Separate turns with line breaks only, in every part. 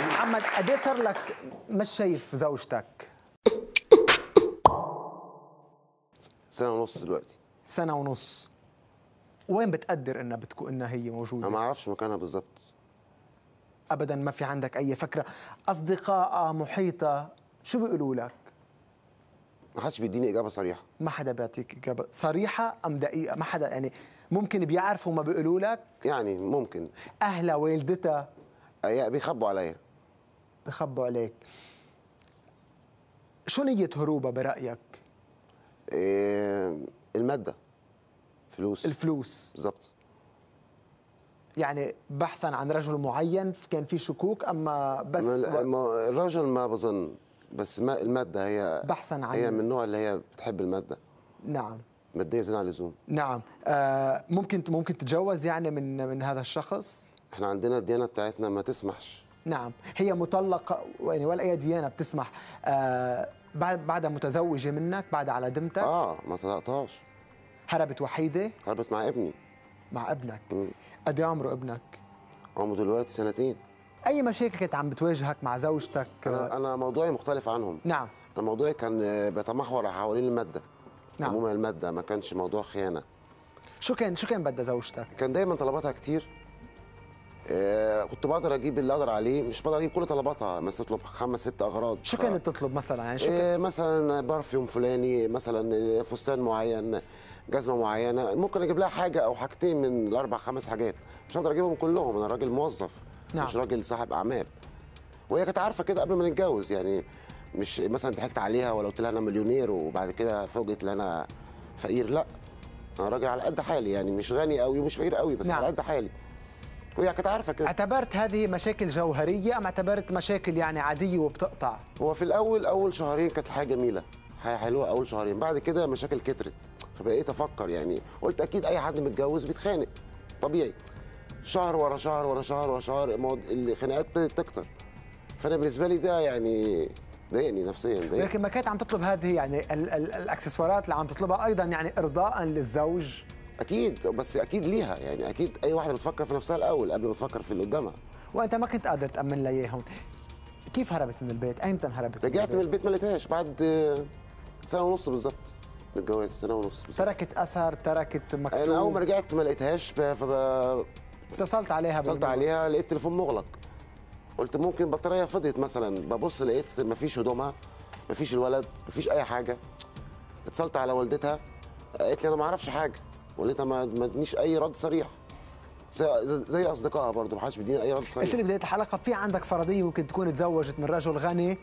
محمد قد ايه صار لك مش شايف زوجتك؟
سنة ونص دلوقتي
سنة ونص وين بتقدر انها بتكون انها هي موجودة؟
انا ما اعرفش مكانها بالضبط
ابدا ما في عندك اي فكرة اصدقائها محيطها شو بيقولوا لك؟
ما حدش بيديني اجابة صريحة
ما حدا بيعطيك اجابة صريحة ام دقيقة ما حدا يعني ممكن بيعرفوا ما بيقولوا لك؟
يعني ممكن
اهلها والدتها
بيخبوا عليا
بخبوا عليك شو نية هروبها برأيك؟
إيه المادة فلوس الفلوس بالضبط
يعني بحثا عن رجل معين كان في شكوك اما بس ما
ما الرجل ما بظن بس ما الماده هي بحثا عن هي من النوع اللي هي بتحب الماده نعم ماديه زياده على اللزوم
نعم آه ممكن ممكن تتجوز يعني من من هذا الشخص
احنا عندنا الديانه بتاعتنا ما تسمحش
نعم هي مطلقة يعني ولا أي ديانة بتسمح آه، بعد بعد بعدها متزوجة منك بعد على دمتك اه
ما طلقتهاش هربت وحيدة هربت مع ابني مع ابنك قد ايه عمره ابنك؟ عمره دلوقتي سنتين
اي مشاكل كانت عم بتواجهك مع زوجتك؟
انا انا موضوعي مختلف عنهم نعم انا موضوعي كان بيتمحور حوالين المادة نعم عموما المادة ما كانش موضوع خيانة
شو كان شو كان بدها زوجتك؟
كان دايما طلباتها كتير آه كنت بقدر اجيب اللي اقدر عليه مش بقدر اجيب كل طلباتها مثلا تطلب خمس ست اغراض شو كانت
تطلب مثلا يعني شو آه
مثلا برفيوم فلاني مثلا فستان معين جزمه معينه ممكن اجيب لها حاجه او حاجتين من الاربع خمس حاجات مش هقدر اجيبهم كلهم انا راجل موظف نعم. مش راجل صاحب اعمال وهي كانت عارفه كده قبل ما نتجوز يعني مش مثلا ضحكت عليها ولا قلت لها انا مليونير وبعد كده فوجئت ان انا فقير لا انا راجل على قد حالي يعني مش غني قوي ومش فقير قوي بس نعم. على قد حالي وهي كانت عارفه كده اعتبرت
هذه مشاكل جوهريه ام اعتبرت مشاكل يعني عاديه وبتقطع
هو في الاول اول شهرين كانت الحياه جميله حياه حلوه اول شهرين بعد كده مشاكل كترت فبقيت افكر يعني قلت اكيد اي حد متجوز بيتخانق طبيعي شهر ورا شهر ورا شهر ورا شهر الخناقات ابتدت تكتر فانا بالنسبه لي ده يعني ضايقني نفسيا ضايقني لكن
ما كانت عم تطلب هذه يعني الاكسسوارات اللي عم تطلبها ايضا يعني ارضاء للزوج
اكيد بس اكيد ليها يعني اكيد اي واحده بتفكر في نفسها الاول قبل ما تفكر في اللي قدامها
وانت ما كنت قادر تامن لها اياهم كيف هربت من البيت؟ ايمتى هربت؟ رجعت من البيت ما
لقيتهاش بعد سنه ونص بالظبط من الجواز سنه ونص بالزبط. تركت اثر تركت مكتوب انا اول ما رجعت ما لقيتهاش فب... اتصلت عليها اتصلت عليها لقيت التليفون مغلق قلت ممكن البطاريه فضيت مثلا ببص لقيت ما فيش هدومها ما فيش الولد ما فيش اي حاجه اتصلت على والدتها قالت لي انا ما اعرفش حاجه ولقيتها ما ادتنيش اي رد صريح زي اصدقائها برضه ما حدش بيديني اي رد صريح قلت لي
بدايه الحلقه في عندك فرضيه ممكن تكون تزوجت من رجل غني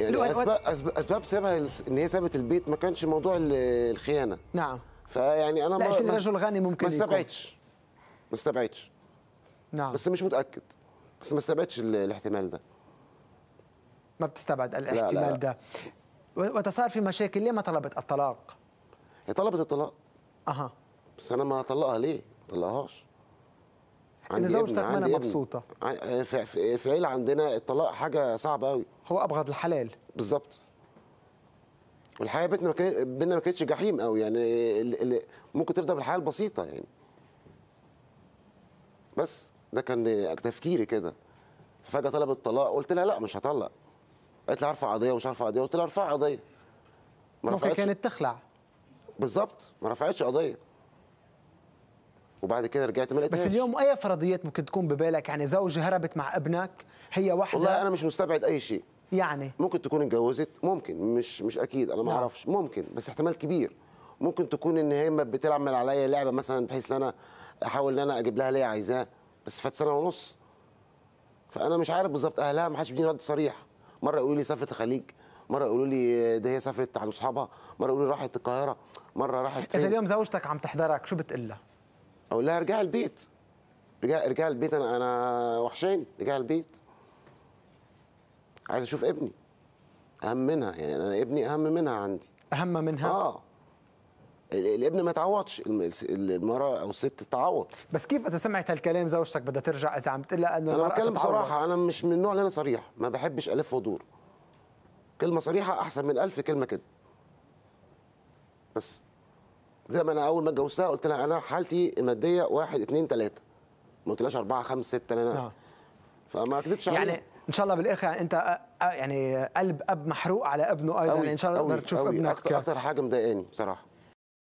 يعني اسباب اسباب سابها ان هي سابت البيت ما كانش موضوع الخيانه نعم فيعني انا ما رجل غني ممكن ما استبعدش ما استبعدش نعم بس مش متاكد بس ما استبعدش الاحتمال ده
ما بتستبعد الاحتمال لا لا. ده وتصار في مشاكل ليه ما طلبت الطلاق
هي طلبت الطلاق اها بس انا ما هطلقها ليه؟ ما طلقهاش عندي اذا زوجتك ما مبسوطه آه، في, عيله عندنا الطلاق حاجه صعبه قوي هو ابغض الحلال بالظبط والحياه بيتنا بينا ما كانتش جحيم قوي يعني اللي ممكن تبدا بالحياه البسيطه يعني بس ده كان تفكيري كده فجاه طلب الطلاق قلت لها لا مش هطلق قالت لي عارفة قضيه ومش عارفة قضيه قلت لها ارفع قضيه ممكن كانت تخلع بالظبط ما رفعتش قضيه وبعد كده رجعت ما بس اليوم
اي فرضيات ممكن تكون ببالك يعني
زوجي هربت مع ابنك هي واحده والله انا مش مستبعد اي شيء يعني ممكن تكون اتجوزت ممكن مش مش اكيد انا ما اعرفش ممكن بس احتمال كبير ممكن تكون ان هي بتلعب عليا لعبه مثلا بحيث ان انا احاول ان انا اجيب لها اللي هي عايزاه بس فات سنه ونص فانا مش عارف بالظبط اهلها ما حدش بيديني رد صريح مره يقولوا لي سافرت الخليج مره يقولوا لي ده هي سافرت عند اصحابها مره يقولوا لي راحت القاهره مره راحت فين اذا اليوم
زوجتك عم تحضرك شو بتقول لها
اقول لها ارجعي البيت رجع رجع البيت انا انا وحشاني ارجعي البيت عايز اشوف ابني اهم منها يعني انا ابني اهم منها عندي اهم منها اه الابن ما يتعوضش المراه او الست تعوض
بس كيف اذا سمعت هالكلام زوجتك بدها ترجع اذا عم تقول لها انه انا بتكلم بصراحه
انا مش من النوع اللي انا صريح ما بحبش الف ودور كلمه صريحه احسن من ألف كلمه كده بس زي ما انا اول ما اتجوزتها قلت لها انا حالتي الماديه واحد اثنين ثلاثه ما قلتلهاش اربعه خمسه سته انا آه. فما كذبتش يعني عليها.
ان شاء الله بالاخر يعني انت يعني قلب اب محروق على ابنه ايضا أوي. يعني ان شاء الله تقدر تشوف ابنك اكثر أكتر
حاجه مضايقاني بصراحه